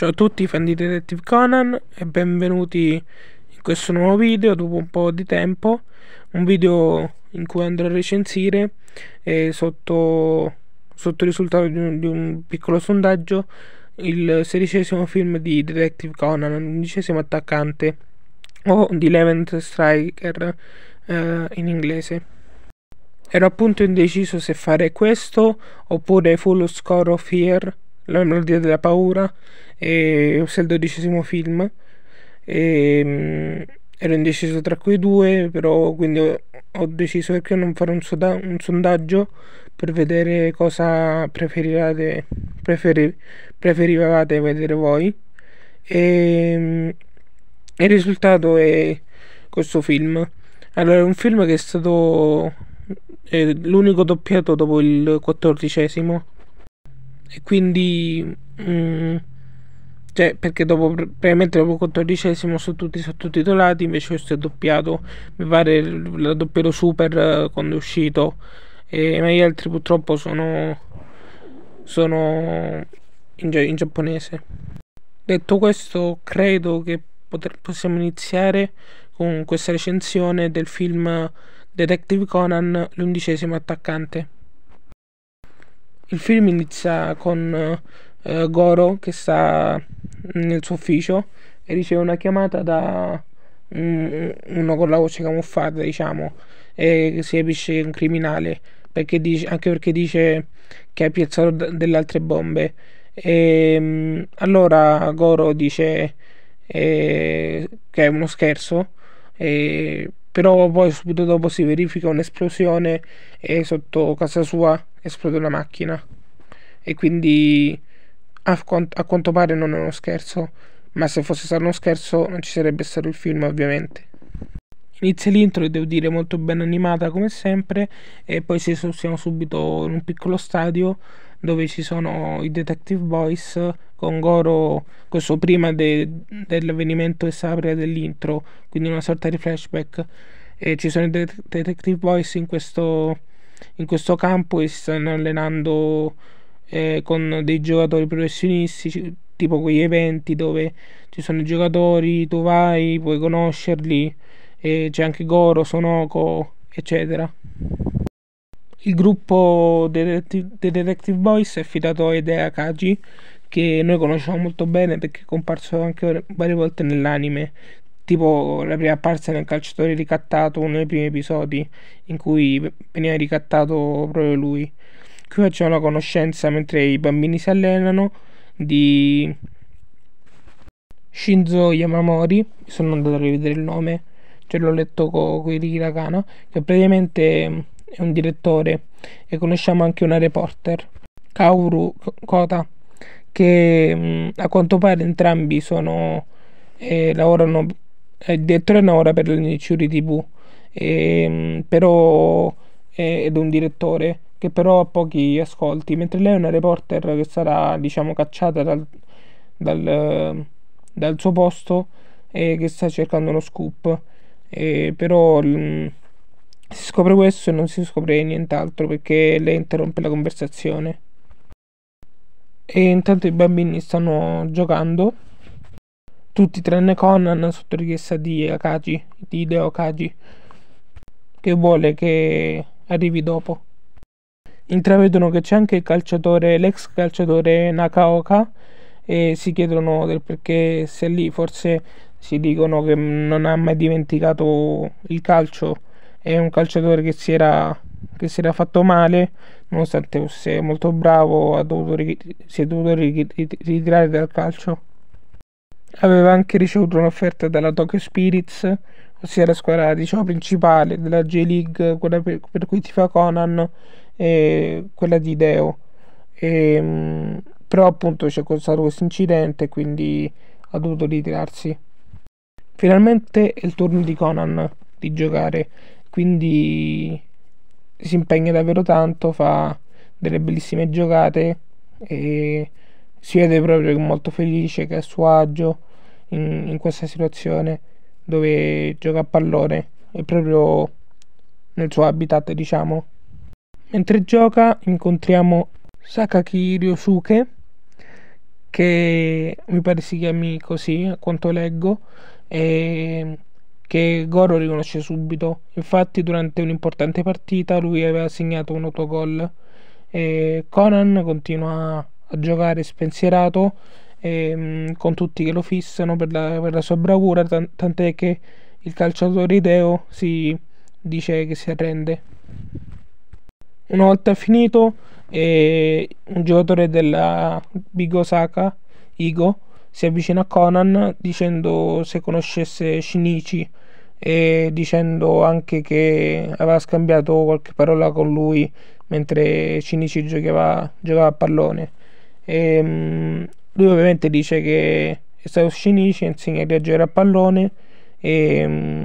Ciao a tutti fan di Detective Conan e benvenuti in questo nuovo video dopo un po' di tempo un video in cui andrò a recensire eh, sotto, sotto il risultato di un, di un, piccolo sondaggio il sedicesimo film di Detective Conan, l'undicesimo attaccante o The Eleventh Striker eh, in inglese ero appunto indeciso se fare questo oppure Full Score of Fear la melodia della paura, e se il dodicesimo film, e, mm, ero indeciso tra quei due, però quindi ho, ho deciso perché non fare un, soda- un, sondaggio per vedere cosa preferivate, preferi- preferivate vedere voi. E, mm, il risultato è questo film. Allora, è un film che è stato è l'unico doppiato dopo il quattordicesimo e quindi mh, mm, cioè, perché dopo praticamente dopo il quattordicesimo sono tutti sottotitolati invece questo è doppiato mi pare la doppiero super eh, quando è uscito e, gli altri purtroppo sono sono in, in giapponese detto questo credo che possiamo iniziare con questa recensione del film Detective Conan l'undicesimo attaccante il film inizia con uh, Goro che sta nel suo ufficio e riceve una chiamata da um, uno con la voce camuffata, diciamo, e si capisce un criminale, perché dice, anche perché dice che ha piazzato delle altre bombe. E, ehm, allora Goro dice eh, che è uno scherzo. Eh, però poi subito dopo si verifica un'esplosione e eh, sotto casa sua esplode una macchina. E quindi a, a quanto pare non è uno scherzo, ma se fosse stato uno scherzo non ci sarebbe stato il film ovviamente. Inizia l'intro e devo dire molto ben animata come sempre e poi si siamo subito in un piccolo stadio dove ci sono i Detective Boys con Goro, questo prima de, dell'avvenimento e Sabria dell'intro, quindi una sorta di flashback e ci sono i Det Detective Boys in questo in questo campo e si stanno allenando eh, con dei giocatori professionisti, tipo quegli eventi dove ci sono i giocatori, tu vai, puoi conoscerli, e c'è anche Goro, Sonoko, eccetera. Il gruppo The Detective, Boys è affidato a Idea Kaji, che noi conosciamo molto bene perché è comparso anche varie volte nell'anime tipo la prima apparsa nel calciatore ricattato, uno dei primi episodi in cui veniva ricattato proprio lui. Qui c'è una conoscenza mentre i bambini si allenano di Shinzo Yamamori, sono andato a rivedere il nome, ce l'ho letto con co di Hiragana, che praticamente mm, è un direttore e conosciamo anche una reporter, Kaoru Kota, che mm, a quanto pare entrambi sono, eh, lavorano il direttore Nora per Ciuri TV, e, ehm, però, ed è un direttore che però ha pochi ascolti, mentre lei è una reporter che sarà diciamo cacciata dal, dal, dal suo posto e che sta cercando uno scoop, e, però mh, mm, si scopre questo e non si scopre nient'altro perché lei interrompe la conversazione. E intanto i bambini stanno giocando tutti tranne Conan sotto richiesta di Akagi, di Hideo Akagi, che vuole che arrivi dopo. Intravedono che c'è anche il calciatore, l'ex calciatore Nakaoka e si chiedono del perché se lì forse si dicono che non ha mai dimenticato il calcio, è un calciatore che si era che si era fatto male, nonostante fosse molto bravo, dovuto, si è dovuto ritirare dal calcio. Aveva anche ricevuto un'offerta dalla Tokyo Spirits, ossia la squadra diciamo, principale della J-League, quella per, per cui ti fa Conan, e quella di Deo. E, ehm, però appunto c'è stato questo incidente, quindi ha dovuto ritirarsi. Finalmente è il turno di Conan di giocare, quindi si impegna davvero tanto, fa delle bellissime giocate e si vede proprio molto felice, che è a suo agio in, in questa situazione dove gioca a pallone, è proprio nel suo habitat diciamo. Mentre gioca incontriamo Sakaki Ryosuke, che mi pare si chiami così a quanto leggo, e che Goro riconosce subito. Infatti durante un'importante partita lui aveva segnato un autogol. E Conan continua a giocare spensierato e, ehm, mh, con tutti che lo fissano per la, per la sua bravura, tant- tant'è che il calciatore Ideo si dice che si arrende. Una volta finito, eh, un giocatore della Big Osaka, Igo, si avvicina a Conan dicendo se conoscesse Shinichi e dicendo anche che aveva scambiato qualche parola con lui mentre Shinichi giocava, giocava a pallone. E, ehm, lui ovviamente dice che è stato Shinichi insegna a viaggiare a pallone e ehm,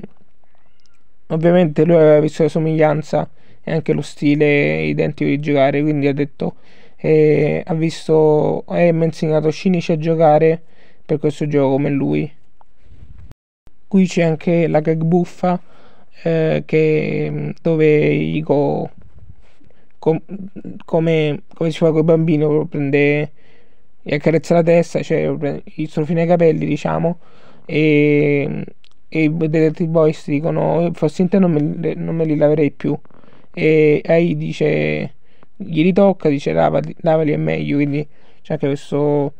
ovviamente lui aveva visto la somiglianza e anche lo stile identico di giocare, quindi ha detto eh, ha visto e mi ha insegnato Shinichi a giocare per questo gioco come lui. Qui c'è anche la gag buffa eh, che, dove Igo com- come, come si fa con i bambini, prende e accarezza la testa, cioè il strofino ai capelli, diciamo, e, e i Detective Boys dicono eh, fossi in te non me, non me, li laverei più. E Ai dice, gli ritocca, dice lavali, lavali è meglio, quindi c'è cioè, anche questo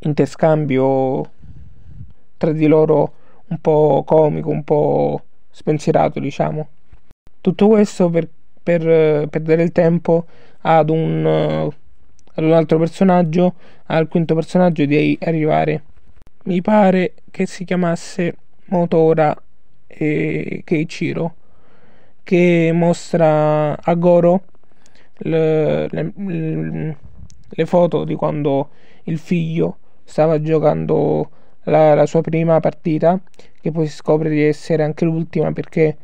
interscambio tra di loro un po' comico, un po' spensierato, diciamo. Tutto questo perché per, per dare il tempo ad un, ad un altro personaggio, al quinto personaggio di arrivare. Mi pare che si chiamasse Motora e Keichiro che mostra a Goro le, le, le, foto di quando il figlio stava giocando la, la, sua prima partita che poi si scopre di essere anche l'ultima perché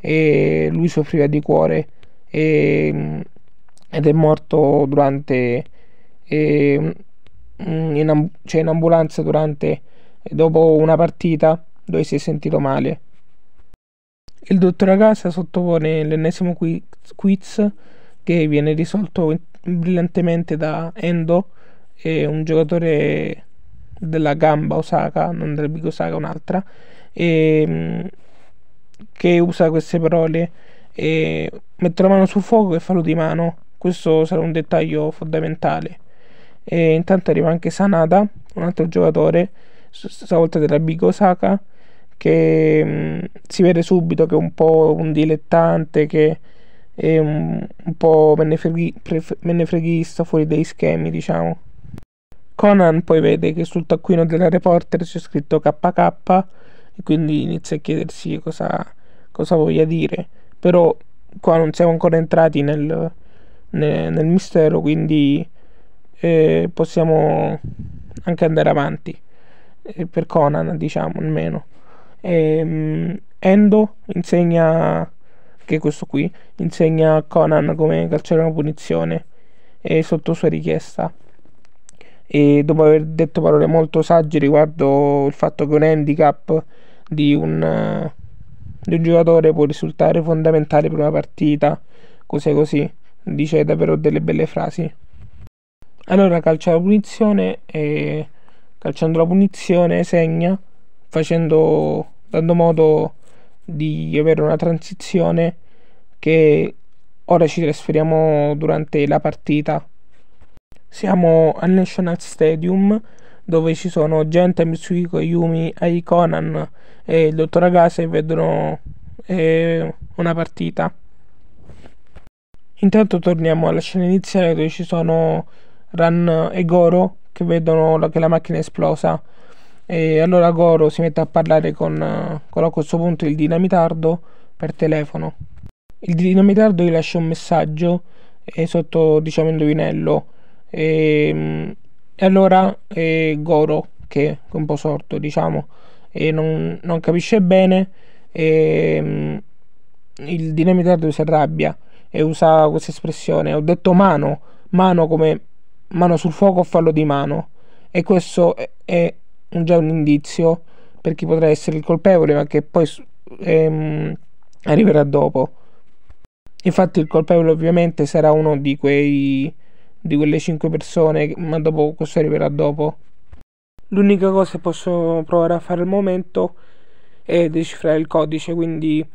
eh, lui soffriva di cuore e, ehm, ed è morto durante e, ehm, mm, in, amb- cioè in ambulanza durante dopo una partita dove si è sentito male. Il dottor Agassa sottopone l'ennesimo quiz che viene risolto brillantemente da Endo, un giocatore della gamba Osaka, non della Big Osaka, un'altra, e, ehm, che usa queste parole e mette la mano sul fuoco e fallo di mano. Questo sarà un dettaglio fondamentale. E intanto arriva anche Sanada, un altro giocatore, stavolta della Big Osaka, che mh, mm, si vede subito che è un po' un dilettante, che è un, un po' menefreghi, pref, menefreghista, fuori dai schemi, diciamo. Conan poi vede che sul taccuino della reporter c'è scritto KK e quindi inizia a chiedersi cosa, cosa voglia dire però qua non siamo ancora entrati nel, nel, nel mistero, quindi eh, possiamo anche andare avanti eh, per Conan, diciamo almeno. E, ehm, Endo insegna che è questo qui insegna a Conan come calciare una punizione eh, sotto sua richiesta e dopo aver detto parole molto sagge riguardo il fatto che un handicap di un di un giocatore può risultare fondamentale per una partita, cose così, dice davvero delle belle frasi. Allora calcia la punizione e calciando la punizione segna, facendo, dando modo di avere una transizione che ora ci trasferiamo durante la partita. Siamo al National Stadium dove ci sono Genta, Mitsuhiko, Yumi, Aikonan, e il dottor Agase vedono eh, una partita. Intanto torniamo alla scena iniziale dove ci sono Ran e Goro che vedono la, che la macchina è esplosa e allora Goro si mette a parlare con, con a questo punto il dinamitardo per telefono. Il dinamitardo gli lascia un messaggio eh, sotto diciamo indovinello e, ehm, e allora è eh, Goro che è un po' sorto diciamo e non, non capisce bene e mm, il dinamitardo si arrabbia e usa questa espressione ho detto mano mano come mano sul fuoco o fallo di mano e questo è, è già un indizio per chi potrà essere il colpevole ma che poi ehm, arriverà dopo infatti il colpevole ovviamente sarà uno di quei di quelle 5 persone ma dopo questo arriverà dopo l'unica cosa che posso provare a fare al momento è decifrare il codice quindi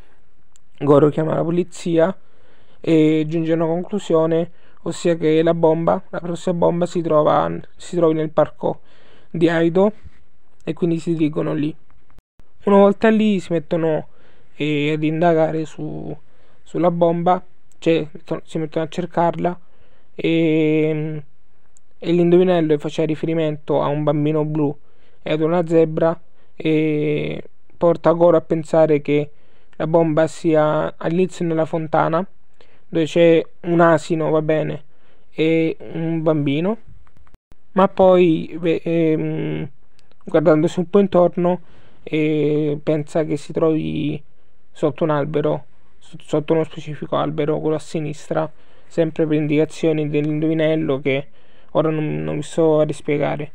Goro chiama la polizia e giunge a una conclusione ossia che la bomba la prossima bomba si trova si trovi nel parco di Aido e quindi si dirigono lì una volta lì si mettono eh, ad indagare su, sulla bomba cioè si mettono a cercarla e mm, e l'indovinello faceva riferimento a un bambino blu e ad una zebra e porta Goro a pensare che la bomba sia all'inizio nella fontana dove c'è un asino, va bene, e un bambino, ma poi ehm, guardandosi un po' intorno eh, pensa che si trovi sotto un albero, sotto uno specifico albero, quello a sinistra, sempre per indicazioni dell'indovinello che ora non, non vi so a rispiegare,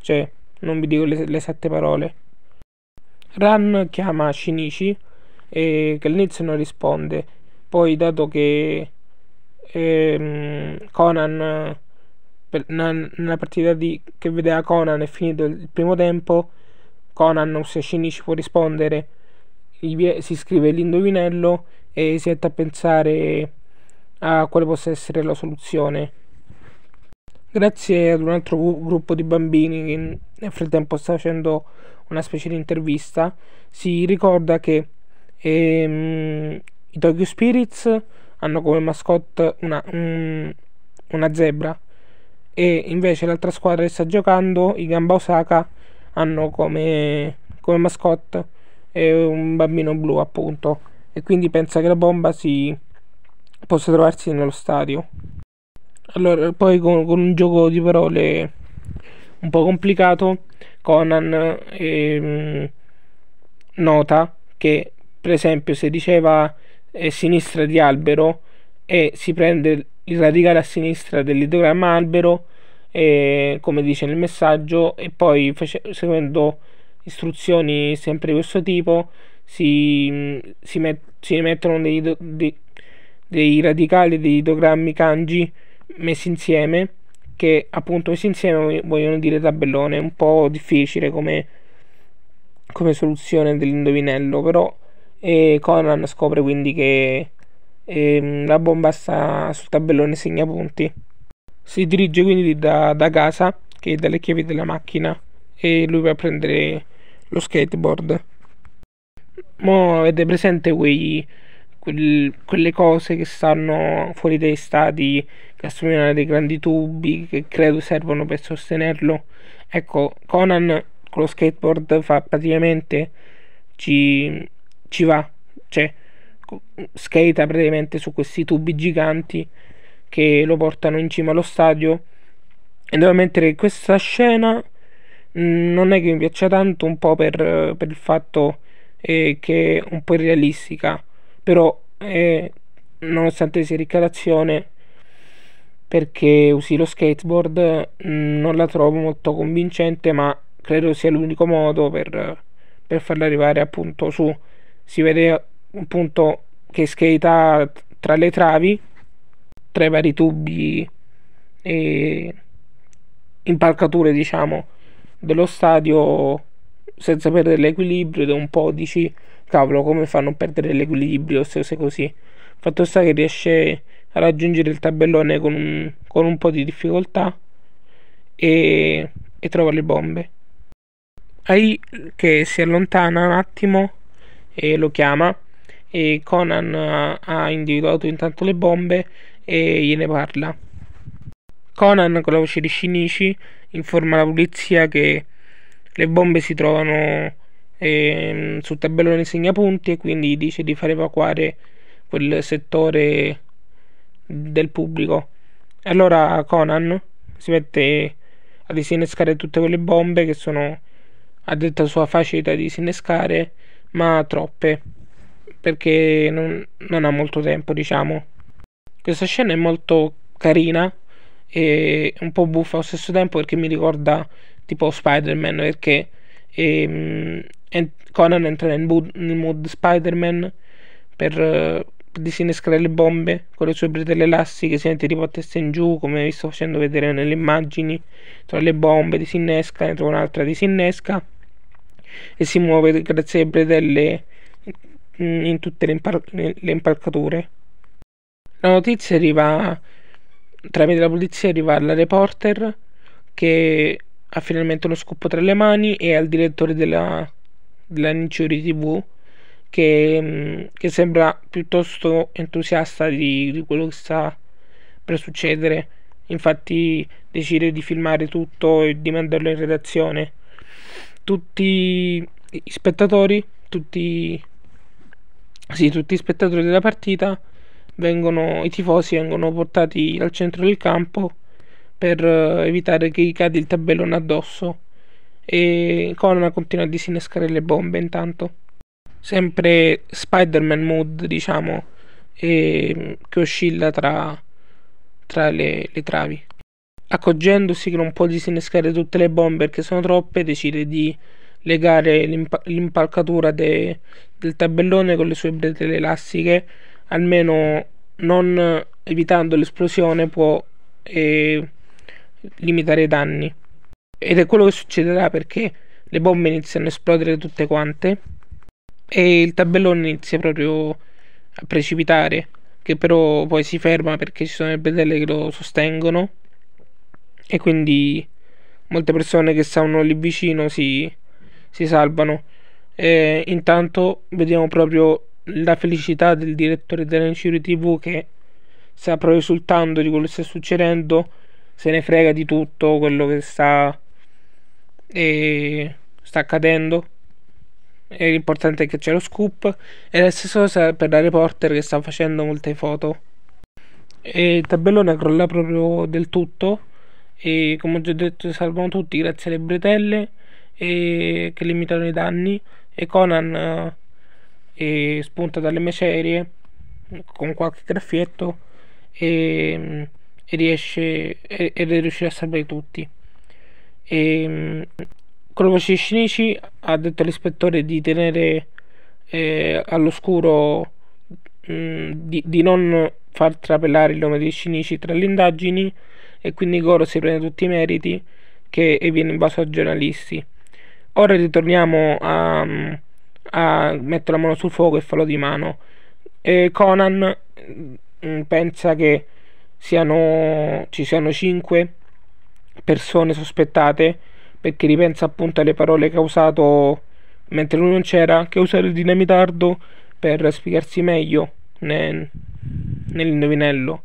cioè non vi dico le, le sette parole. Ran chiama Shinichi e che all'inizio non risponde, poi dato che ehm, Conan nella partita di, che vedeva Conan è finito il primo tempo Conan se Shinichi può rispondere si scrive l'indovinello e si mette a pensare a quale possa essere la soluzione grazie ad un altro gruppo di bambini che nel frattempo sta facendo una specie di intervista, si ricorda che ehm, i Tokyo Spirits hanno come mascotte una, um, una zebra e invece l'altra squadra che sta giocando, i Gamba Osaka, hanno come, come mascotte eh, un bambino blu appunto e quindi pensa che la bomba si possa trovarsi nello stadio. Allora, poi con, con, un gioco di parole un po' complicato, Conan ehm, nota che, per esempio, se diceva eh, sinistra di albero e si prende il radicale a sinistra dell'idogramma albero, eh, come dice nel messaggio, e poi face- seguendo istruzioni sempre di questo tipo si, si, met- si mettono dei, do- dei, dei radicali dei idogrammi kanji messi insieme che appunto messi insieme vogliono dire tabellone un po' difficile come, come soluzione dell'indovinello però eh, Conan scopre quindi che eh, la bomba sta sul tabellone segna punti si dirige quindi da, da casa che è dalle chiavi della macchina e lui va a prendere lo skateboard Mo avete presente quei quel, quelle cose che stanno fuori dai stati a dei grandi tubi che credo servono per sostenerlo. Ecco, Conan con lo skateboard fa praticamente ci, ci va, cioè skate praticamente su questi tubi giganti che lo portano in cima allo stadio. E devo ammettere che questa scena mm, non è che mi piaccia tanto, un po' per, per il fatto eh, che è un po' irrealistica però eh, nonostante sia ricca ricalazione perché usi lo skateboard mm, non la trovo molto convincente ma credo sia l'unico modo per, per farla arrivare appunto su si vede appunto che skate tra le travi tra i vari tubi e impalcature diciamo dello stadio senza perdere l'equilibrio ed è un po' dici Cavolo, come fa a non perdere l'equilibrio, se cose così. Fatto sta che riesce a raggiungere il tabellone con un, con un po' di difficoltà e, e trova le bombe. Ai che si allontana un attimo e lo chiama e Conan ha individuato intanto le bombe e gliene parla. Conan con la voce di Shinichi informa la polizia che le bombe si trovano e, ehm, sul tabellone punti e quindi dice di far evacuare quel settore del pubblico. Allora Conan si mette a disinnescare tutte quelle bombe che sono a detta sua facile da disinnescare, ma troppe, perché non, non ha molto tempo, diciamo. Questa scena è molto carina e un po' buffa allo stesso tempo perché mi ricorda tipo Spider-Man perché ehm, Conan entra nel mood, nel mood Spider-Man per uh, disinnescare le bombe con le sue bretelle elastiche, si mette tipo a testa in giù, come vi sto facendo vedere nelle immagini, tra le bombe, disinnesca, entra un'altra, disinnesca e si muove grazie alle bretelle in tutte le, impar- le impalcature. La notizia arriva tramite la polizia arriva alla reporter che ha finalmente uno scopo tra le mani e al direttore della la Nicciori TV che, mm, che, sembra piuttosto entusiasta di, di quello che sta per succedere infatti decide di filmare tutto e di mandarlo in redazione tutti i spettatori tutti, sì, tutti i spettatori della partita vengono, i tifosi vengono portati al centro del campo per eh, evitare che gli cadi il tabellone addosso e Conan continua a disinnescare le bombe intanto. Sempre Spider-Man mood, diciamo, e, mm, che oscilla tra, tra le, le travi. Accoggendosi che non può disinnescare tutte le bombe perché sono troppe, decide di legare l'imp- l'impalcatura de- del tabellone con le sue bretelle elastiche, almeno non evitando l'esplosione può eh, limitare i danni. Ed è quello che succederà perché le bombe iniziano a esplodere tutte quante e il tabellone inizia proprio a precipitare, che però poi si ferma perché ci sono le bedelle che lo sostengono e quindi molte persone che stanno lì vicino si, si salvano. E intanto vediamo proprio la felicità del direttore della Nicuri TV che sta proprio esultando di quello che sta succedendo, se ne frega di tutto quello che sta e sta accadendo. E l'importante è che c'è lo scoop. E la stessa cosa per la reporter che sta facendo molte foto. E il tabellone crolla proprio del tutto. E come ho già detto, salvano tutti grazie alle bretelle e... che limitano i danni. E Conan eh, e spunta dalle macerie con qualche graffietto e, mm, e riesce e, e riuscire a salvare tutti. Ehm, e, Shinichi ha detto all'ispettore di tenere eh, all'oscuro, mh, mm, di, di, non far trapelare il nome di Shinichi tra le indagini e quindi Goro si prende tutti i meriti che, e viene invaso a giornalisti. Ora ritorniamo a, a mettere la mano sul fuoco e fallo di mano. E eh, Conan mh, mm, pensa che siano, ci siano 5 persone sospettate perché ripensa appunto alle parole che ha usato mentre lui non c'era, che ha usato il dinamitardo per spiegarsi meglio nel, nell'indovinello.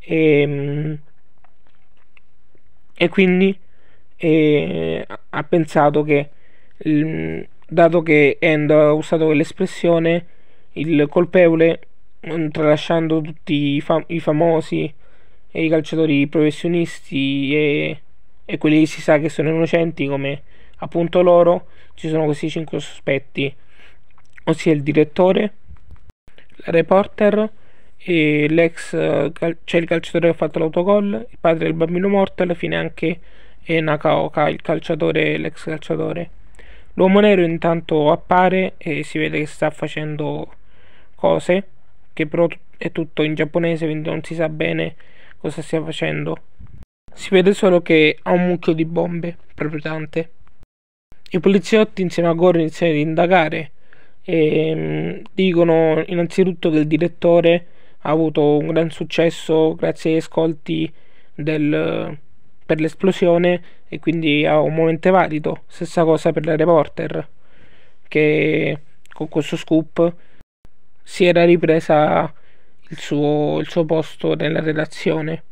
E, ehm, e quindi e, eh, ha pensato che, mm, dato che End ha usato quell'espressione, il colpevole, mm, tralasciando tutti i, fam- i famosi e i calciatori professionisti e, e quelli che si sa che sono innocenti come appunto loro ci sono questi cinque sospetti ossia il direttore la reporter e l'ex c'è cioè il calciatore che ha fatto l'autogol il padre del bambino morto alla fine anche Nakaoka il calciatore l'ex calciatore l'uomo nero intanto appare e si vede che sta facendo cose che però è tutto in giapponese quindi non si sa bene cosa stia facendo. Si vede solo che ha un mucchio di bombe proprio tante. I poliziotti insieme a Gore iniziano ad indagare e mm, dicono innanzitutto che il direttore ha avuto un gran successo grazie agli ascolti del, per l'esplosione e quindi ha un momento valido. Stessa cosa per la reporter che con questo scoop si era ripresa il suo, il suo posto nella relazione.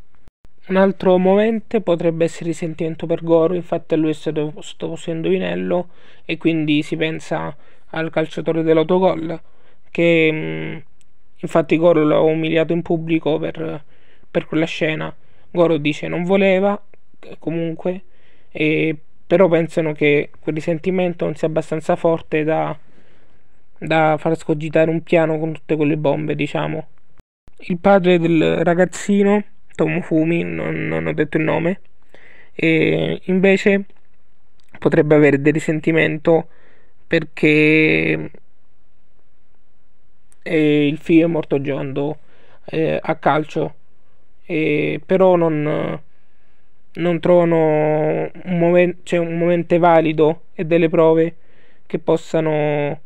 Un altro movente potrebbe essere il sentimento per Goro, infatti a lui è stato posto in indovinello e quindi si pensa al calciatore dell'autogol che mm, infatti Goro l'ha umiliato in pubblico per, per, quella scena. Goro dice non voleva eh, comunque, e, però pensano che quel risentimento non sia abbastanza forte da, da far scogitare un piano con tutte quelle bombe, diciamo il padre del ragazzino, Tomofumi, non, non ho detto il nome, invece potrebbe avere del risentimento perché eh, il figlio è morto giocando eh, a calcio, eh, però non, non trovano un, momen- cioè un momento valido e delle prove che possano,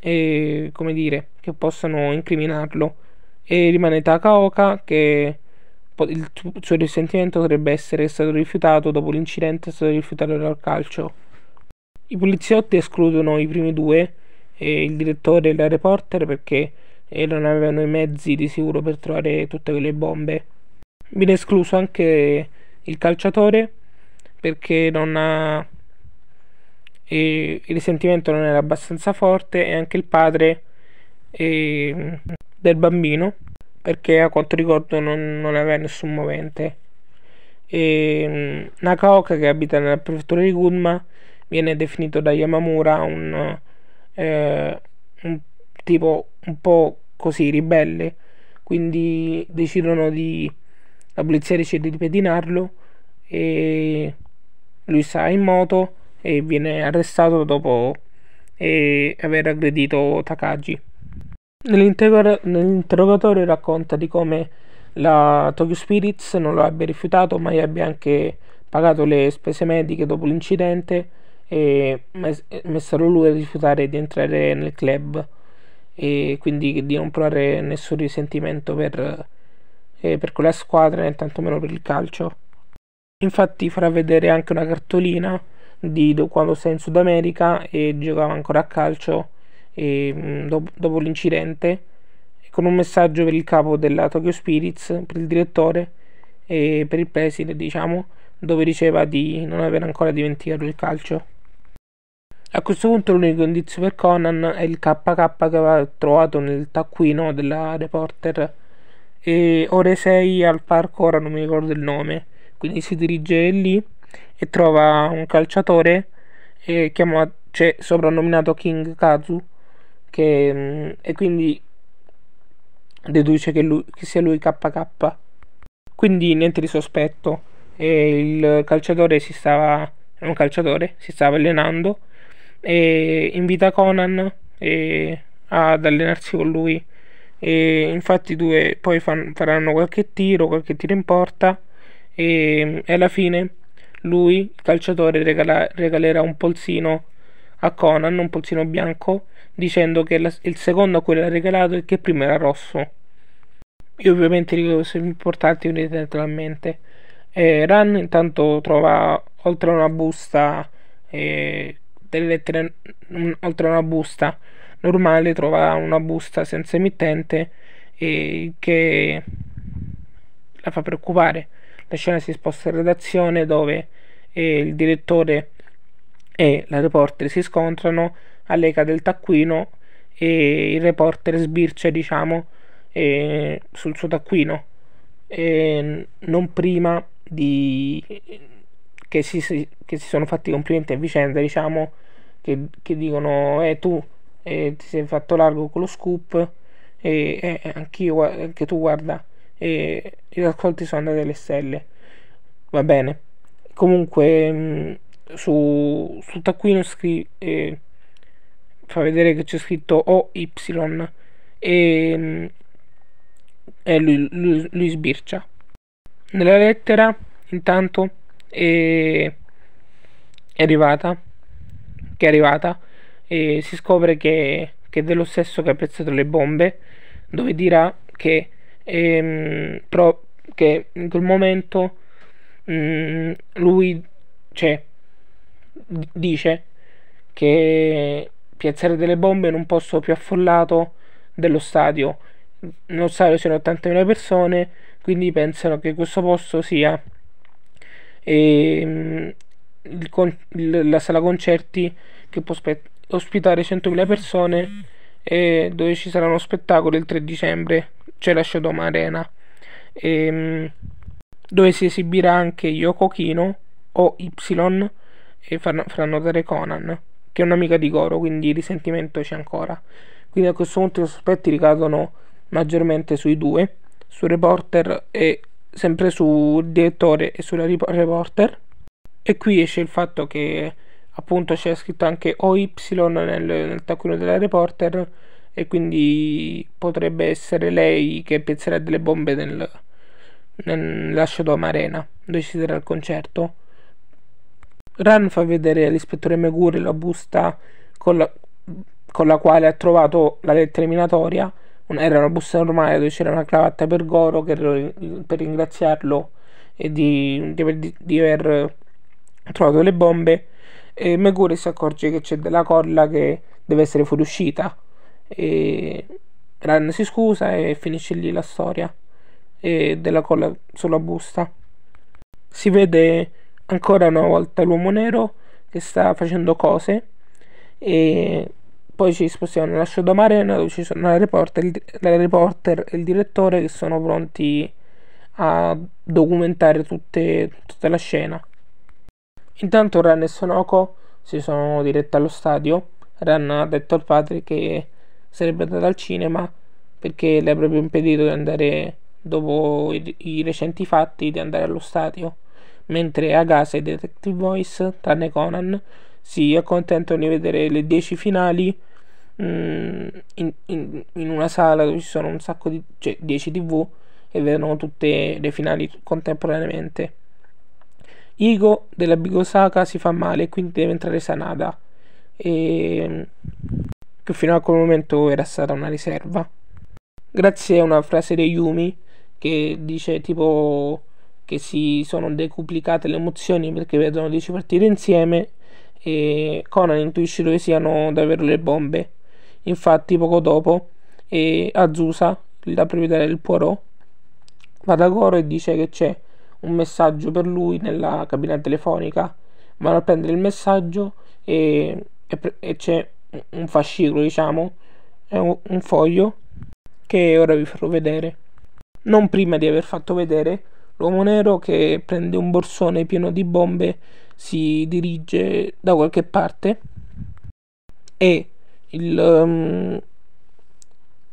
eh, come dire, che possano incriminarlo e rimane Takaoka che il suo risentimento dovrebbe essere stato rifiutato dopo l'incidente è stato rifiutato dal calcio. I poliziotti escludono i primi due, il direttore e la reporter, perché eh, non avevano i mezzi di sicuro per trovare tutte quelle bombe. Viene escluso anche il calciatore perché non ha... il risentimento non era abbastanza forte e anche il padre e ehm, del bambino perché a quanto ricordo non, non aveva nessun movente. E mm, Nakaoka che abita nella prefettura di Gunma viene definito da Yamamura un, eh, un tipo un po' così ribelle, quindi decidono di la polizia decide di pedinarlo e lui sta in moto e viene arrestato dopo eh, aver aggredito Takagi. Nell'interrogatorio racconta di come la Tokyo Spirits non lo abbia rifiutato ma gli abbia anche pagato le spese mediche dopo l'incidente e è stato lui a rifiutare di entrare nel club e quindi di non provare nessun risentimento per, eh, per quella squadra né tantomeno per il calcio. Infatti farà vedere anche una cartolina di quando sei in Sud America e giocava ancora a calcio e, dopo, dopo l'incidente con un messaggio per il capo della Tokyo Spirits, per il direttore e per il preside, diciamo, dove diceva di non aver ancora dimenticato il calcio. A questo punto l'unico indizio per Conan è il KK che aveva trovato nel taccuino della reporter e ore 6 al parco, ora non mi ricordo il nome, quindi si dirige lì e trova un calciatore eh, chiamato, cioè, soprannominato King Kazu che, mm, e quindi deduce che, lui, che sia lui KK. Quindi niente di sospetto. E il calciatore si stava. un calciatore, si stava allenando e invita Conan e, ad allenarsi con lui. E infatti, i due poi fan, faranno qualche tiro, qualche tiro in porta. E, e alla fine lui, il calciatore, regala, regalerà un polsino a Conan, un polsino bianco dicendo che la, il secondo a cui l'ha regalato e che prima era rosso. Io ovviamente le cose importanti unite naturalmente. Eh, Ran intanto trova oltre a una busta eh, delle lettere un, mm, oltre a una busta normale trova una busta senza emittente eh, che la fa preoccupare. La scena si sposta in redazione dove eh, il direttore e la reporter si scontrano all'eca del taccuino e il reporter sbirce diciamo eh, sul suo taccuino eh, non prima di che si, che si, sono fatti complimenti a vicenda diciamo che, che dicono eh tu eh, ti sei fatto largo con lo scoop e anch'io anche tu guarda i raccolti sono andati alle stelle va bene comunque mh, mm, su, su taccuino scrive eh, fa vedere che c'è scritto OY mm, e, lui, lui, lui, sbircia. Nella lettera intanto è, è arrivata, che è arrivata e si scopre che, che è dello stesso che ha piazzato le bombe dove dirà che, ehm, pro, che in quel momento mh, mm, lui cioè, dice che piazzare delle bombe in un posto più affollato dello stadio. Nello stadio c'erano 80.000 persone, quindi pensano che questo posto sia e, ehm, con, la sala concerti che può ospitare 100.000 persone e dove ci sarà uno spettacolo il 3 dicembre, c'è la Shadow Arena, e, ehm, dove si esibirà anche Yoko Kino o Y e faranno, faranno dare Conan che è un'amica di coro, quindi il risentimento c'è ancora. Quindi a questo punto i sospetti ricadono maggiormente sui due, sul reporter e sempre sul direttore e sulla rip- reporter. E qui esce il fatto che appunto c'è scritto anche OY nel, nel taccuino della reporter e quindi potrebbe essere lei che piazzerà delle bombe nel, nella Shadow Arena dove si darà il concerto Ran fa vedere all'ispettore Meguri la busta con la, con la quale ha trovato la lettera minatoria. Era una busta normale dove c'era una cravatta per Goro che, per ringraziarlo e di, di, aver, di aver trovato le bombe. E Meguri si accorge che c'è della colla che deve essere fuoriuscita. E Ran si scusa e finisce lì la storia e della colla sulla busta. Si vede ancora una volta l'uomo nero che sta facendo cose e poi ci spostiamo nella Shodomare dove ci sono la reporter, il, la reporter e il direttore che sono pronti a documentare tutte, tutta la scena intanto Ran e Sonoko si sono diretti allo stadio Ran ha detto al padre che sarebbe andato al cinema perché le ha proprio impedito di andare dopo i, i recenti fatti di andare allo stadio mentre Agase e Detective Voice, tranne Conan, si accontentano di vedere le 10 finali mm, in, in, in, una sala dove ci sono un sacco di cioè 10 tv e vedono tutte le finali contemporaneamente. Igo della Bigosaka si fa male e quindi deve entrare Sanada, e, mm, che fino a quel momento era stata una riserva. Grazie a una frase di Yumi che dice tipo che si sono decuplicate le emozioni perché vedono 10 partite insieme e Conan intuisce dove siano davvero le bombe. Infatti poco dopo eh, Azusa, la proprietaria del Poirot, va da Goro e dice che c'è un messaggio per lui nella cabina telefonica, vanno a prendere il messaggio e, e, e c'è un fascicolo, diciamo, un, un foglio che ora vi farò vedere. Non prima di aver fatto vedere L'uomo nero che prende un borsone pieno di bombe si dirige da qualche parte e il, um,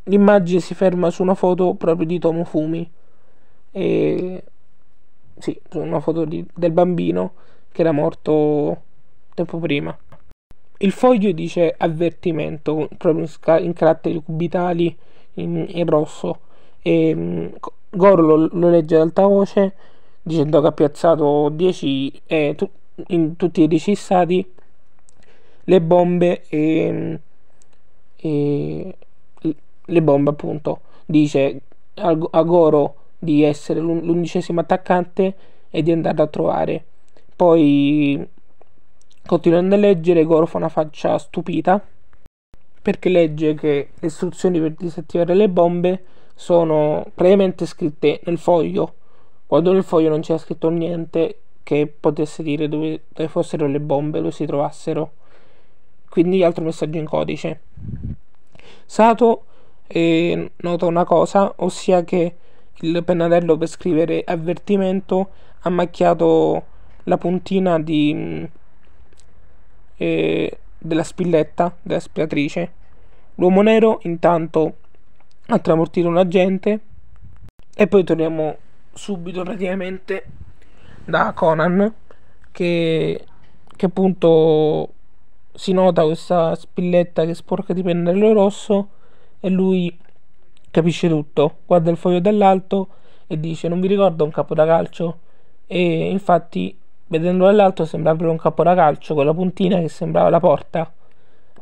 l'immagine si ferma su una foto proprio di Tomofumi. e sì, su una foto di, del bambino che era morto tempo prima. Il foglio dice avvertimento proprio in, in caratteri cubitali in, in rosso e um, Goro lo, lo legge ad alta voce dicendo che ha piazzato 10 eh, tu, in tutti i 10 stati le bombe e, e, le bombe appunto dice a Goro di essere l'undicesimo attaccante e di andare a trovare poi continuando a leggere Goro fa una faccia stupita perché legge che le istruzioni per disattivare le bombe sono previamente scritte nel foglio, quando nel foglio non c'era scritto niente che potesse dire dove, dove fossero le bombe, dove si trovassero. Quindi altro messaggio in codice. Sato eh, nota una cosa, ossia che il pennarello per scrivere avvertimento ha macchiato la puntina di, eh, della spilletta, della spiatrice. L'uomo nero intanto a tramortire un agente e poi torniamo subito praticamente da Conan che, che appunto si nota questa spilletta che sporca di pennello rosso e lui capisce tutto, guarda il foglio dall'alto e dice non vi ricordo un capo da calcio e infatti vedendolo dall'alto sembrava un capo da calcio con la puntina che sembrava la porta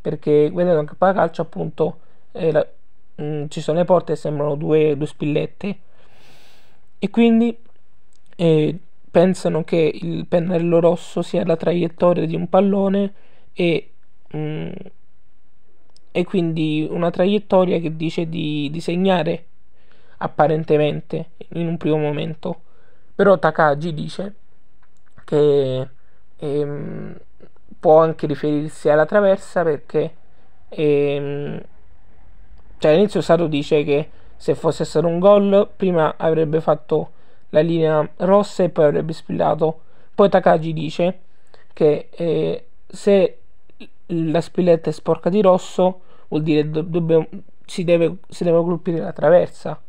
perché guardando un capo da calcio appunto eh, mh, mm, ci sono le porte che sembrano due, due spillette e quindi eh, pensano che il pennello rosso sia la traiettoria di un pallone e, mh, mm, e quindi una traiettoria che dice di, disegnare apparentemente in un primo momento però Takagi dice che ehm, può anche riferirsi alla traversa perché ehm, cioè all'inizio Sato dice che se fosse stato un gol prima avrebbe fatto la linea rossa e poi avrebbe spillato. Poi Takagi dice che eh, se la spilletta è sporca di rosso vuol dire do- dobbiamo, si, deve, si deve colpire la traversa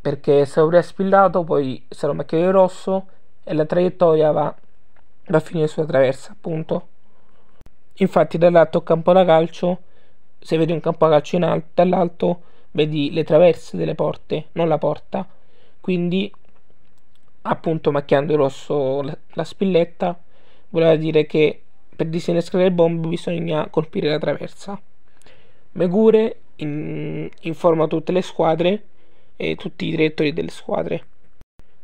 perché se avrà spillato poi sarà macchiato di rosso e la traiettoria va, a finire sulla traversa appunto infatti da là tocca un po' da calcio se vedi un campanaccio in alto, dall'alto vedi le traverse delle porte, non la porta. Quindi, appunto, macchiando il rosso la, la spilletta, voleva dire che per disinnescare le bombe bisogna colpire la traversa. Megure in, informa tutte le squadre e tutti i direttori delle squadre.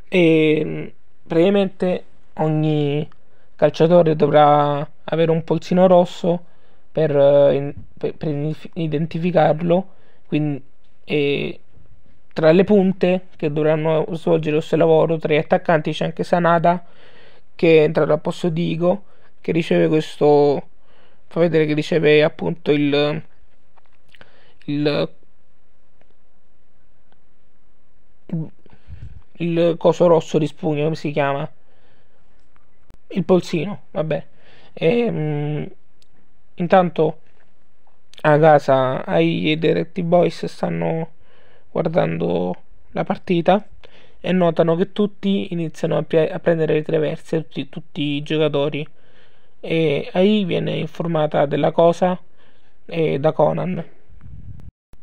E praticamente ogni calciatore dovrà avere un polsino rosso eh, per, per, per identificarlo quindi, e tra le punte che dovranno svolgere questo lavoro tra gli attaccanti c'è anche Sanada che è entrato a posto di Igo che riceve questo fa vedere che riceve appunto il il il coso rosso di spugno come si chiama il polsino vabbè e, ehm, mh, Intanto a casa ai Diretti Boys stanno guardando la partita e notano che tutti iniziano a, a prendere le traverse, tutti, tutti, i giocatori. E AI viene informata della cosa da Conan.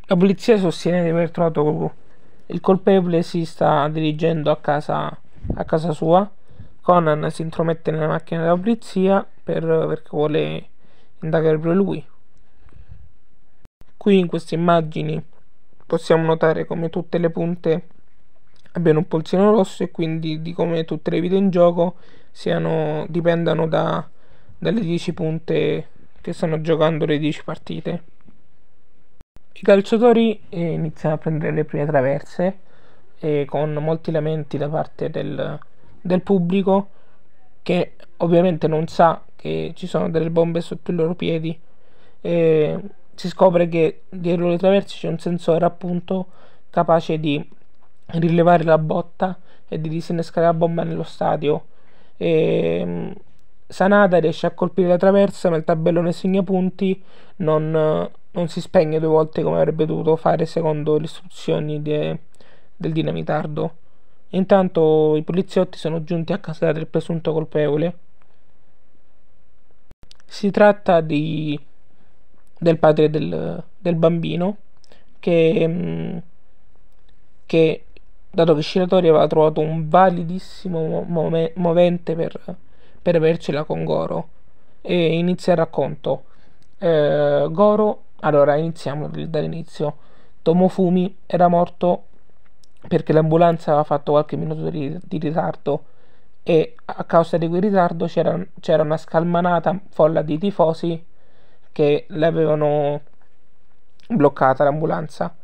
La polizia sostiene di aver trovato il colpevole si sta dirigendo a casa, a casa sua. Conan si intromette nella macchina della polizia per, perché vuole indaga proprio lui. Qui in queste immagini possiamo notare come tutte le punte abbiano un polsino rosso e quindi di come tutte le vite in gioco siano, dipendano da, dalle 10 punte che stanno giocando le 10 partite. I calciatori eh, iniziano a prendere le prime traverse eh, con molti lamenti da parte del, del pubblico che ovviamente non sa che ci sono delle bombe sotto i loro piedi e si scopre che dietro le traversi c'è un sensore appunto capace di rilevare la botta e di disinnescare la bomba nello stadio e mm, Sanada riesce a colpire la traversa ma il tabellone segna punti non, non si spegne due volte come avrebbe dovuto fare secondo le istruzioni de, del dinamitardo intanto i poliziotti sono giunti a casa del presunto colpevole si tratta di, del padre del, del bambino che, mm, che, dato che Shiratori aveva trovato un validissimo mome, movente per, per avercela con Goro, e inizia il racconto. Eh, Goro, allora iniziamo dall'inizio. Tomofumi era morto perché l'ambulanza aveva fatto qualche minuto di ritardo e a causa di quel ritardo c'era, c'era una scalmanata folla di tifosi che l'avevano bloccata l'ambulanza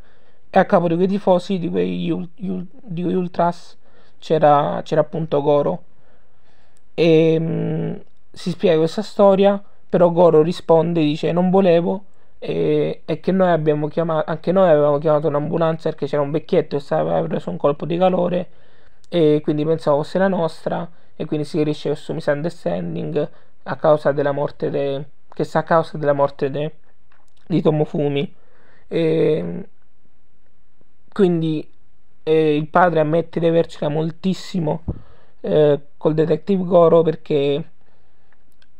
e a capo di quei tifosi, di quegli, di quegli ultras, c'era, c'era appunto Goro. E mh, mm, si spiega questa storia, però Goro risponde, dice non volevo e, e che noi abbiamo chiamato, anche noi avevamo chiamato un'ambulanza perché c'era un vecchietto che aveva preso un colpo di calore e quindi pensavo fosse la nostra e quindi si riesce questo misunderstanding a causa della morte de, che sta a causa della morte de, di Tomofumi e quindi eh, il padre ammette di avercela moltissimo eh, col detective Goro perché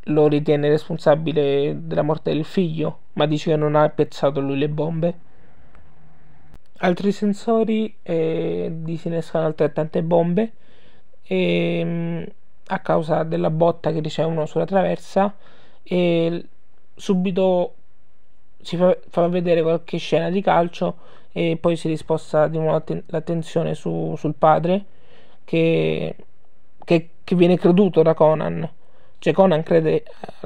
lo ritiene responsabile della morte del figlio ma dice che non ha piazzato lui le bombe altri sensori eh, disinnescano altrettante bombe e, ehm, a causa della botta che ricevono sulla traversa e subito si fa, fa, vedere qualche scena di calcio e poi si risposta di nuovo l'attenzione su, sul padre che, che, che, viene creduto da Conan cioè Conan crede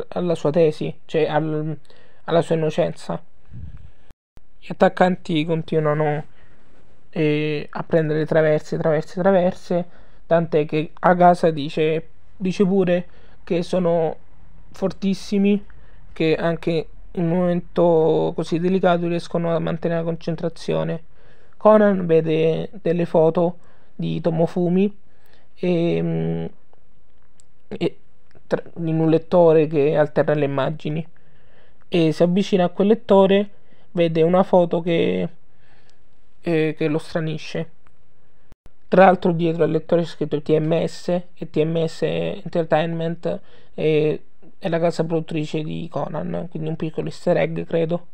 alla sua tesi cioè al, alla sua innocenza gli attaccanti continuano eh, a prendere traverse, traverse, traverse, tant'è che a casa dice, dice pure che sono fortissimi, che anche in un momento così delicato riescono a mantenere la concentrazione. Conan vede delle foto di Tomofumi e, mm, e tra, in un lettore che alterna le immagini e si avvicina a quel lettore vede una foto che, eh, che lo stranisce. Tra l'altro dietro al lettore c'è scritto TMS e TMS Entertainment è, è la casa produttrice di Conan, quindi un piccolo easter egg credo.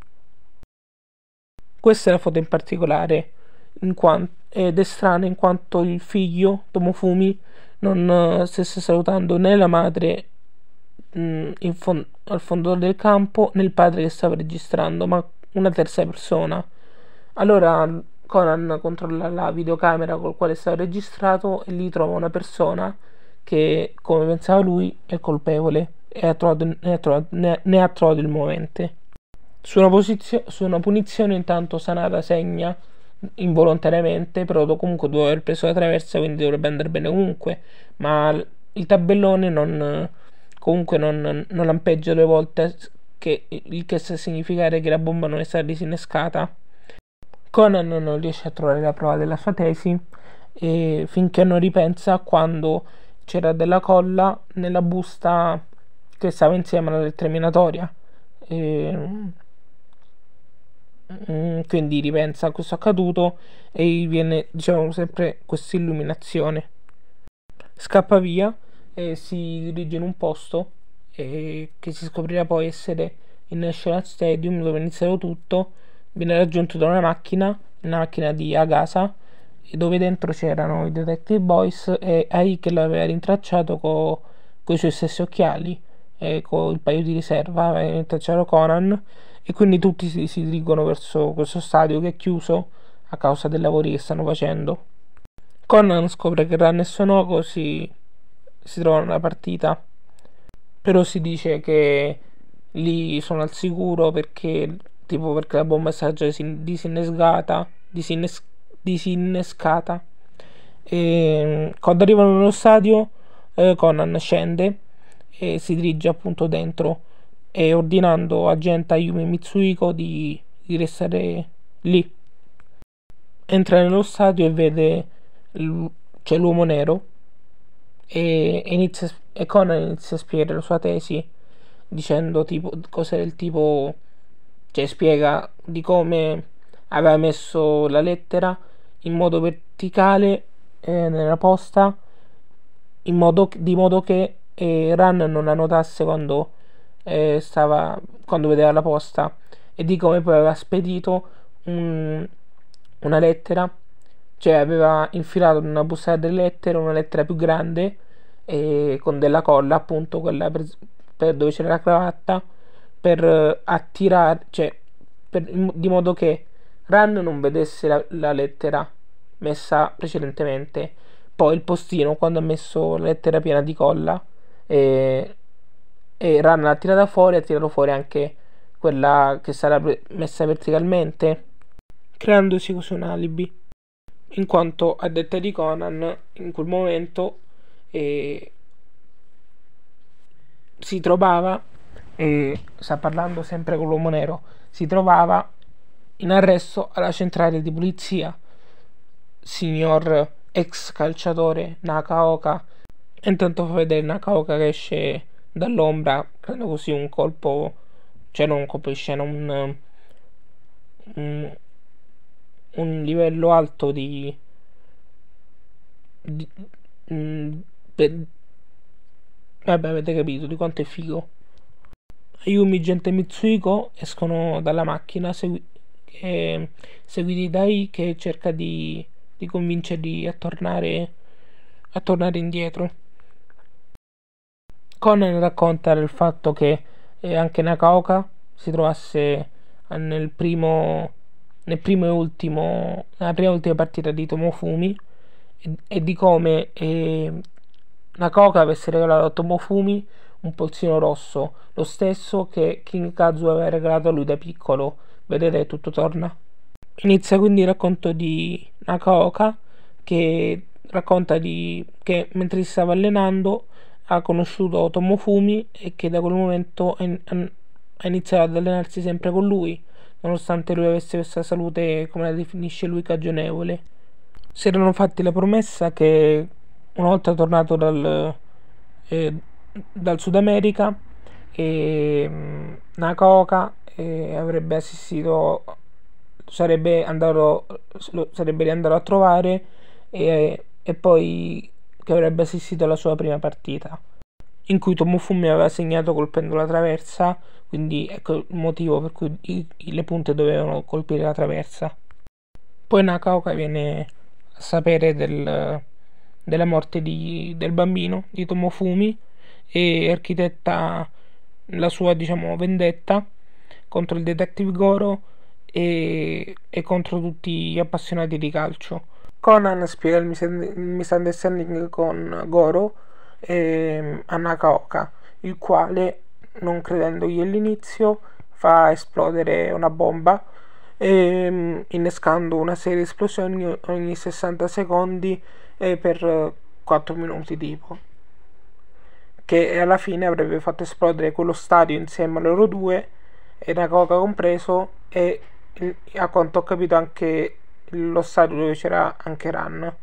Questa è la foto in particolare in quanto, ed è strana in quanto il figlio Tomofumi non eh, stesse salutando né la madre mh, mm, fon- al fondo del campo né il padre che stava registrando, ma una terza persona. Allora Conan controlla la videocamera col quale è stato registrato e lì trova una persona che, come pensava lui, è colpevole e ha trovato, ne, ha trovato, ne, ne ha trovato il movente. Su una, posizio- su una, punizione intanto Sanada segna involontariamente, però comunque doveva aver preso la traversa, quindi dovrebbe andare bene comunque, ma il tabellone non, comunque non, non lampeggia due volte che il che sta a significare che la bomba non è stata disinnescata. Conan non riesce a trovare la prova della sua tesi e finché non ripensa quando c'era della colla nella busta che stava insieme alla determinatoria. E... Mm, quindi ripensa a questo accaduto e gli viene, diciamo, sempre questa illuminazione. Scappa via e si dirige in un posto e che si scoprirà poi essere il National Stadium dove iniziato tutto, viene raggiunto da una macchina, una macchina di Agasa, dove dentro c'erano i Detective Boys e Ai che l'aveva rintracciato con i suoi stessi occhiali e con il paio di riserva, aveva rintracciato Conan e quindi tutti si, si dirigono verso questo stadio che è chiuso a causa dei lavori che stanno facendo. Conan scopre che Ran e Sonoko si, si trovano una partita però si dice che lì sono al sicuro perché tipo perché la bomba è stata disinnescata disinnes- disinnescata e, ehm, quando arrivano nello stadio eh, Conan scende e si dirige appunto dentro e ordinando a gente Yumi Mitsuhiko di, di restare lì entra nello stadio e vede c'è l'uomo nero e inizia a e Conan inizia a spiegare la sua tesi dicendo tipo, cose del tipo, cioè spiega di come aveva messo la lettera in modo verticale eh, nella posta modo, di modo che eh, Ran non la notasse quando, eh, stava, quando vedeva la posta e di come poi aveva spedito un, una lettera cioè aveva infilato in una busta delle lettere una lettera più grande e con della colla appunto quella per, per dove c'era la cravatta per eh, attirare cioè per, di modo che Run non vedesse la, la, lettera messa precedentemente poi il postino quando ha messo la lettera piena di colla e, e Run l'ha tirata fuori ha tirato fuori anche quella che sarà messa verticalmente creandosi così un alibi in quanto a detta di Conan in quel momento e si trovava, e sta parlando sempre con l'uomo nero, si trovava in arresto alla centrale di polizia. Signor ex calciatore Nakaoka. E intanto fa vedere Nakaoka che esce dall'ombra, prende così un colpo, cioè non un colpo di scena, un, un, un livello alto di, di, mm, per... Vabbè, avete capito di quanto è figo. Ayumi, Gente Mitsuiko escono dalla macchina segui... che... seguiti da I che cerca di, di convincerli a tornare... a tornare indietro. Conan racconta del fatto che eh, anche Nakaoka si trovasse eh, nel primo, nel primo e ultimo, nella prima e ultima partita di Tomofumi e, e di come eh, Nakoka avesse regalato a Tomofumi un polsino rosso, lo stesso che King Kazu aveva regalato a lui da piccolo. Vedete, tutto torna. Inizia quindi il racconto di Nakaoka che racconta di, che mentre si stava allenando ha conosciuto Tomofumi e che da quel momento ha iniziato ad allenarsi sempre con lui, nonostante lui avesse questa salute, come la definisce lui, cagionevole. Si erano fatti la promessa che una volta tornato dal, eh, dal Sud America, e mm, Nakoka eh, avrebbe assistito, sarebbe andato, lo, sarebbe andato a trovare e, e, poi che avrebbe assistito alla sua prima partita in cui Tomofumi aveva segnato colpendo la traversa, quindi ecco il motivo per cui i, le punte dovevano colpire la traversa. Poi Nakaoka viene a sapere del, della morte di, del bambino di Tomofumi e architetta la sua diciamo vendetta contro il detective Goro e, e contro tutti gli appassionati di calcio. Conan spiega il misunderstanding con Goro e mm, a Nakaoka, il quale, non credendogli all'inizio, fa esplodere una bomba e, mm, innescando una serie di esplosioni ogni 60 secondi e per 4 eh, minuti tipo che alla fine avrebbe fatto esplodere quello stadio insieme a loro due e Nagoga compreso e a quanto ho capito anche lo stadio dove c'era anche Ran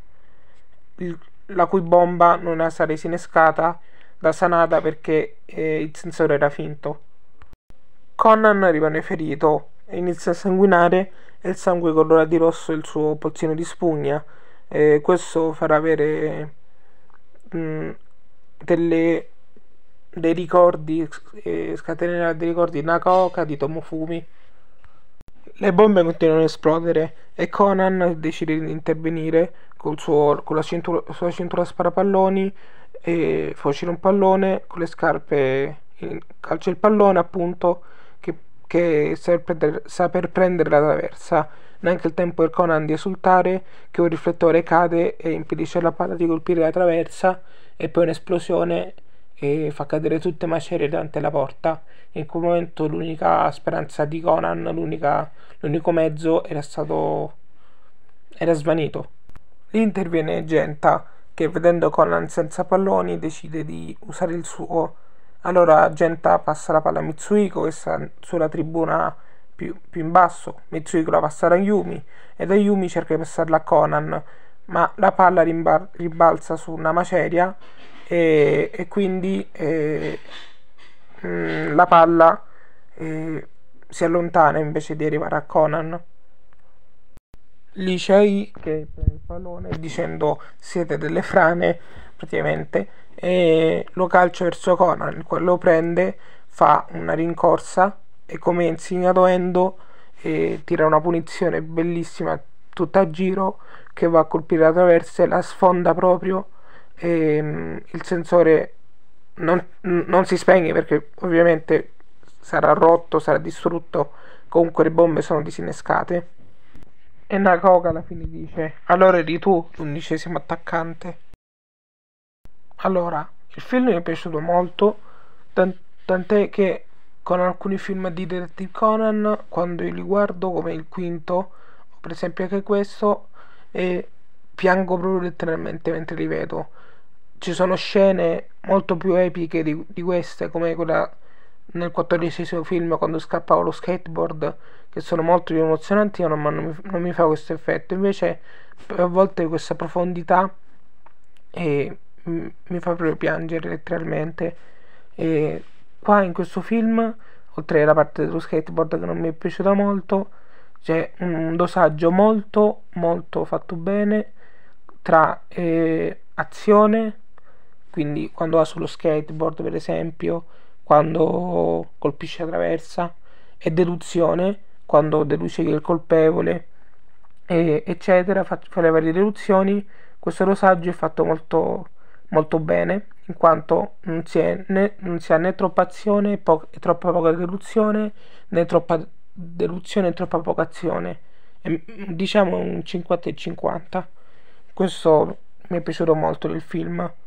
la cui bomba non è stata resinescata da Sanada perché eh, il sensore era finto Conan rimane ferito e inizia a sanguinare e il sangue colora di rosso il suo pozzino di spugna eh, questo farà avere mh, mm, delle, dei ricordi, scatenerà dei ricordi di Nakoka, di Tomofumi. Le bombe continuano a esplodere e Conan decide di intervenire suo, con la cintura, sua cintura sparapalloni e fucile un pallone con le scarpe calcia il pallone appunto che, che sa, per prendere, sa per prendere la traversa neanche il tempo per Conan di esultare che un riflettore cade e impedisce alla palla di colpire la traversa e poi un'esplosione e fa cadere tutte macerie davanti alla porta. In quel momento l'unica speranza di Conan, l'unico mezzo era stato era svanito. Lì interviene Genta che vedendo Conan senza palloni decide di usare il suo. Allora Genta passa la palla a Mitsuhiko che sta sulla tribuna più, più in basso Mitsuhiko la passa a Yumi e da Yumi cerca di passarla a Conan, ma la palla rimba rimbalza su una maceria e, e quindi eh, mh, mm, la palla eh, si allontana invece di arrivare a Conan. Licei che prende il pallone dicendo siete delle frane praticamente e lo calcia verso Conan, il lo prende, fa una rincorsa e come insegnato Endo eh, tira una punizione bellissima tutta a giro che va a colpire la traversa e la sfonda proprio e mm, il sensore non, non si spegne perché ovviamente sarà rotto, sarà distrutto comunque le bombe sono disinnescate e Nakoka alla fine dice allora eri tu l'undicesimo attaccante allora il film mi è piaciuto molto tant- tant'è che con alcuni film di Detective Conan quando io li guardo come il quinto per esempio anche questo e piango proprio letteralmente mentre li vedo ci sono scene molto più epiche di, di queste come quella nel quattordicesimo film quando scappavo lo skateboard che sono molto più emozionanti ma non, non, non, mi fa questo effetto invece a volte questa profondità eh, mi fa proprio piangere letteralmente e qua in questo film oltre alla parte dello skateboard che non mi è piaciuta molto c'è un dosaggio molto molto fatto bene tra eh, azione quindi quando va sullo skateboard per esempio quando colpisce attraversa e deduzione quando deduce che è il colpevole e, eccetera fa, fa le varie deduzioni questo dosaggio è fatto molto molto bene in quanto non si, è né, non si ha né troppa azione, po- troppa poca deduzione, né troppa deduzione e troppa poca azione. E, mm, diciamo un 50 e 50. Questo mi è piaciuto molto del film.